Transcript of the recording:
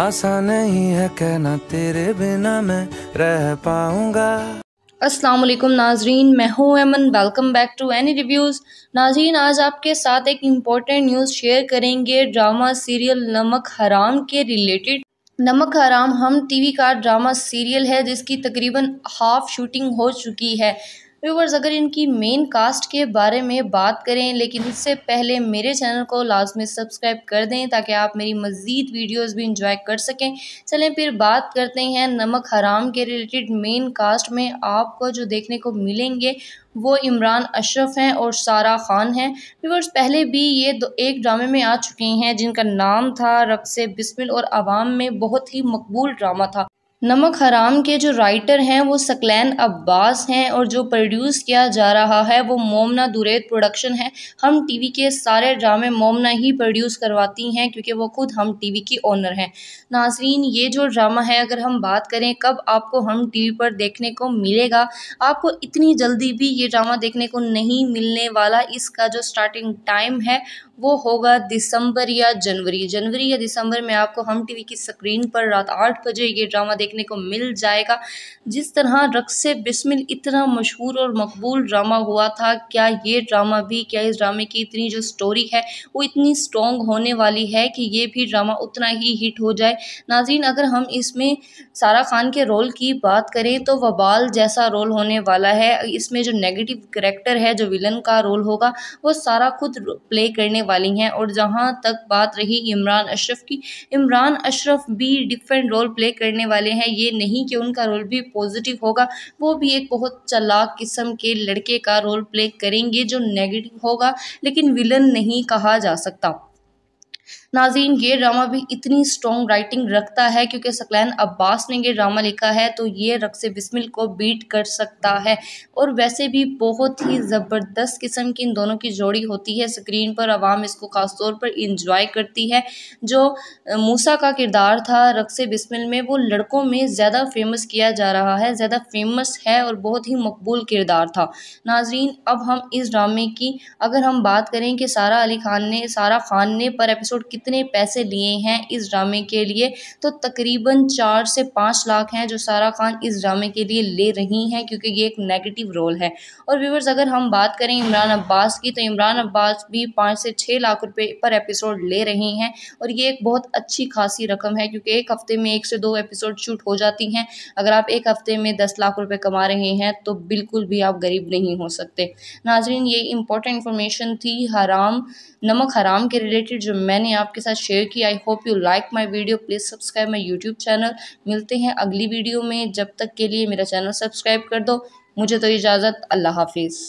आसान नहीं है कहना तेरे बिना मैं रह पाऊंगा असलम नाजरीन मैं हूँ Aman welcome back to Any Reviews नाजरीन आज आपके साथ एक इम्पॉर्टेंट न्यूज़ शेयर करेंगे ड्रामा सीरियल नमक हराम के रिलेटेड नमक हराम हम टीवी का ड्रामा सीरियल है जिसकी तकरीबन हाफ शूटिंग हो चुकी है व्यूवर्स अगर इनकी मेन कास्ट के बारे में बात करें लेकिन इससे पहले मेरे चैनल को लाजमी सब्सक्राइब कर दें ताकि आप मेरी मज़ीद वीडियोस भी इंजॉय कर सकें चलें फिर बात करते हैं नमक हराम के रिलेटेड मेन कास्ट में आपको जो देखने को मिलेंगे वो इमरान अशरफ हैं और सारा खान हैं व्यूवर्स पहले भी ये दो एक ड्रामे में आ चुके हैं जिनका नाम था रक्स बिस्मिल और आवाम में बहुत ही मकबूल ड्रामा था नमक हराम के जो राइटर हैं वो सकलैन अब्बास हैं और जो प्रोड्यूस किया जा रहा है वो मोमना दुरैद प्रोडक्शन है हम टीवी के सारे ड्रामे मोमना ही प्रोड्यूस करवाती हैं क्योंकि वो खुद हम टीवी की ओनर हैं नाजरीन ये जो ड्रामा है अगर हम बात करें कब आपको हम टीवी पर देखने को मिलेगा आपको इतनी जल्दी भी ये ड्रामा देखने को नहीं मिलने वाला इसका जो स्टार्टिंग टाइम है वो होगा दिसंबर या जनवरी जनवरी या दिसंबर में आपको हम टी की स्क्रीन पर रात आठ बजे ये ड्रामा देख देखने को मिल जाएगा जिस तरह रक्स बिस्मिल इतना मशहूर और मकबूल ड्रामा हुआ था क्या ये ड्रामा भी क्या इस ड्रामे की इतनी जो स्टोरी है वो इतनी स्ट्रॉन्ग होने वाली है कि ये भी ड्रामा उतना ही हिट हो जाए नाजीन अगर हम इसमें सारा खान के रोल की बात करें तो वबाल जैसा रोल होने वाला है इसमें जो नेगेटिव करेक्टर है जो विलन का रोल होगा वो सारा खुद प्ले करने वाली हैं और जहाँ तक बात रही इमरान अशरफ की इमरान अशरफ भी डिफरेंट रोल प्ले करने वाले हैं हैं ये नहीं कि उनका रोल भी पॉजिटिव होगा वो भी एक बहुत चलाक किस्म के लड़के का रोल प्ले करेंगे जो नेगेटिव होगा लेकिन विलन नहीं कहा जा सकता नाजीन ये ड्रामा भी इतनी स्ट्रॉन्ग राइटिंग रखता है क्योंकि सकलैन अब्बास ने ये ड्रामा लिखा है तो ये रक्स बिस्मिल को बीट कर सकता है और वैसे भी बहुत ही ज़बरदस्त किस्म की इन दोनों की जोड़ी होती है स्क्रीन पर आवाम इसको ख़ास तौर पर इंजॉय करती है जो मूसा का किरदार था रक्स बिस्मिल में वो लड़कों में ज़्यादा फेमस किया जा रहा है ज़्यादा फेमस है और बहुत ही मकबूल किरदार था नाजरीन अब हम इस ड्रामे की अगर हम बात करें कि सारा अली खान ने सारा खान ने पर एपिसोड कितने पैसे लिए हैं इस ड्रामे के लिए तो तकरीबन चार से पाँच लाख हैं जो सारा खान इस ड्रामे के लिए ले रही हैं क्योंकि ये एक नेगेटिव रोल है और व्यूवर्स अगर हम बात करें इमरान अब्बास की तो इमरान अब्बास भी पाँच से छः लाख रुपये पर एपिसोड ले रहे हैं और ये एक बहुत अच्छी खासी रकम है क्योंकि एक हफ़्ते में एक से दो एपिसोड शूट हो जाती हैं अगर आप एक हफ़्ते में दस लाख रुपये कमा रहे हैं तो बिल्कुल भी आप गरीब नहीं हो सकते नाजरीन ये इंपॉर्टेंट इन्फॉर्मेशन थी हराम नमक हराम के रिलेटेड जो मैंने आप आपके साथ शेयर की I hope you like my video please subscribe my YouTube channel मिलते हैं अगली वीडियो में जब तक के लिए मेरा चैनल सब्सक्राइब कर दो मुझे तो इजाज़त अल्लाह हाफिज़